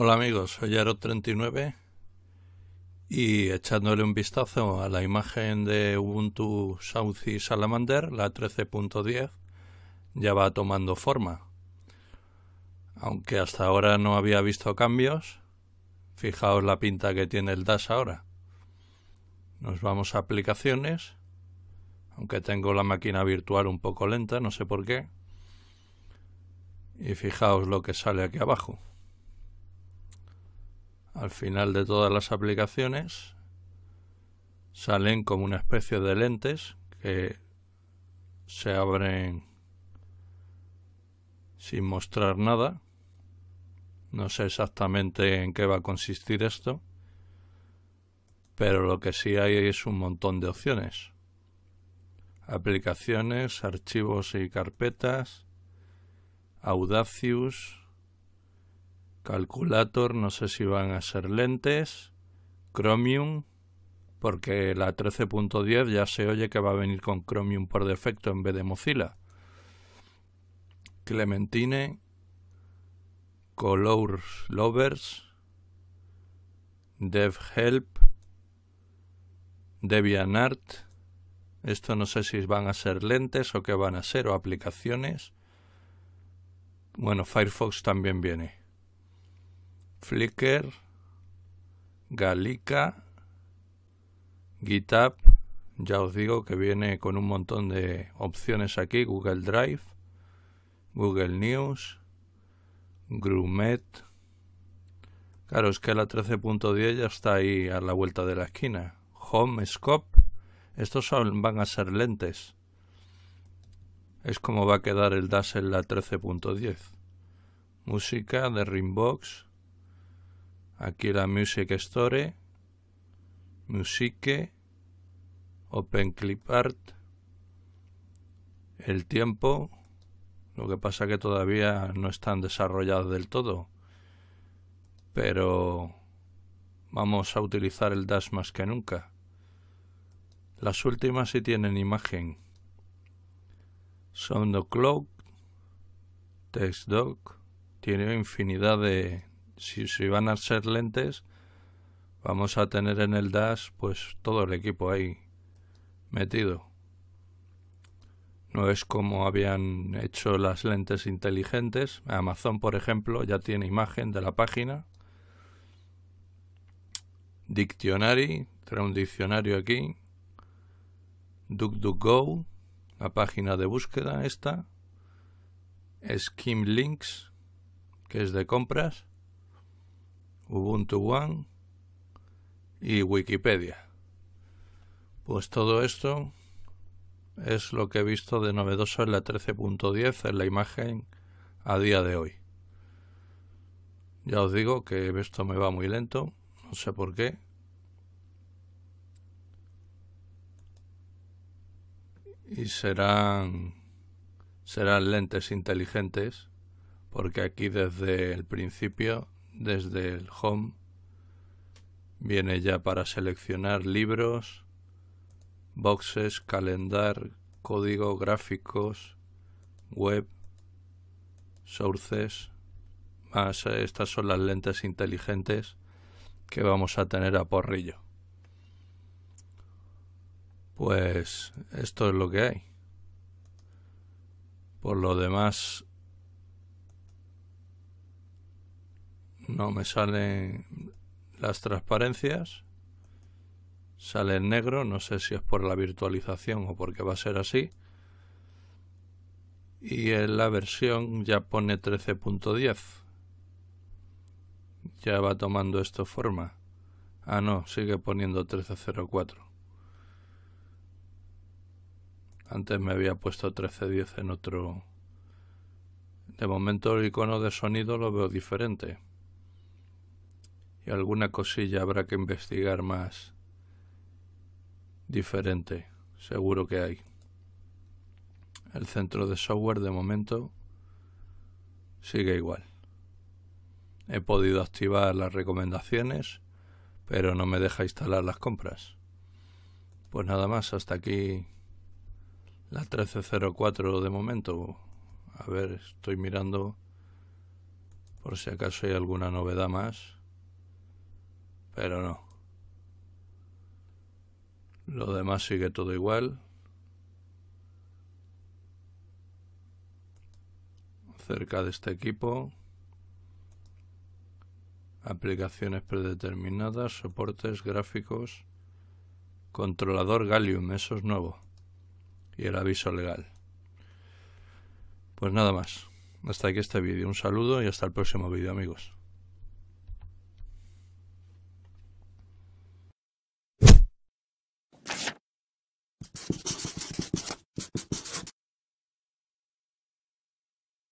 Hola amigos, soy aero 39 y echándole un vistazo a la imagen de Ubuntu Saucy Salamander, la 13.10, ya va tomando forma. Aunque hasta ahora no había visto cambios, fijaos la pinta que tiene el DAS ahora. Nos vamos a aplicaciones, aunque tengo la máquina virtual un poco lenta, no sé por qué. Y fijaos lo que sale aquí abajo al final de todas las aplicaciones salen como una especie de lentes que se abren sin mostrar nada. No sé exactamente en qué va a consistir esto, pero lo que sí hay es un montón de opciones. Aplicaciones, archivos y carpetas, audacius... Calculator, no sé si van a ser lentes, Chromium, porque la 13.10 ya se oye que va a venir con Chromium por defecto en vez de Mozilla. Clementine, Color Lovers, Help, DeviantArt. Esto no sé si van a ser lentes o qué van a ser, o aplicaciones. Bueno, Firefox también viene. Flickr, Galica, GitHub, ya os digo que viene con un montón de opciones aquí, Google Drive, Google News, Grumet. Claro, es que la 13.10 ya está ahí a la vuelta de la esquina. Home Scope, estos van a ser lentes. Es como va a quedar el DAS en la 13.10. Música de Ringbox. Aquí la Music Store, Musique, Open Clip Art, el tiempo, lo que pasa que todavía no están desarrollados del todo, pero vamos a utilizar el Dash más que nunca. Las últimas sí tienen imagen. Text TextDoc, tiene infinidad de, si, van a ser lentes, vamos a tener en el DAS pues todo el equipo ahí metido. No es como habían hecho las lentes inteligentes. Amazon, por ejemplo, ya tiene imagen de la página. Dictionary, trae un diccionario aquí. DuckDuckGo, la página de búsqueda esta. Scheme Links, que es de compras. Ubuntu One y Wikipedia. Pues todo esto es lo que he visto de novedoso en la 13.10 en la imagen a día de hoy. Ya os digo que esto me va muy lento, no sé por qué. Y serán serán lentes inteligentes porque aquí desde el principio desde el home. Viene ya para seleccionar libros, boxes, calendar, código, gráficos, web, sources. Más eh, estas son las lentes inteligentes que vamos a tener a porrillo. Pues esto es lo que hay. Por lo demás, No me salen las transparencias. Sale en negro, no sé si es por la virtualización o porque va a ser así. Y en la versión ya pone 13.10. Ya va tomando esto forma. Ah, no, sigue poniendo 1304. Antes me había puesto 1310 en otro... De momento el icono de sonido lo veo diferente alguna cosilla habrá que investigar más diferente, seguro que hay. El centro de software de momento sigue igual. He podido activar las recomendaciones, pero no me deja instalar las compras. Pues nada más, hasta aquí la 1304 de momento. A ver, estoy mirando por si acaso hay alguna novedad más. Pero no. Lo demás sigue todo igual. Cerca de este equipo. Aplicaciones predeterminadas, soportes, gráficos. Controlador Gallium, eso es nuevo. Y el aviso legal. Pues nada más. Hasta aquí este vídeo. Un saludo y hasta el próximo vídeo, amigos.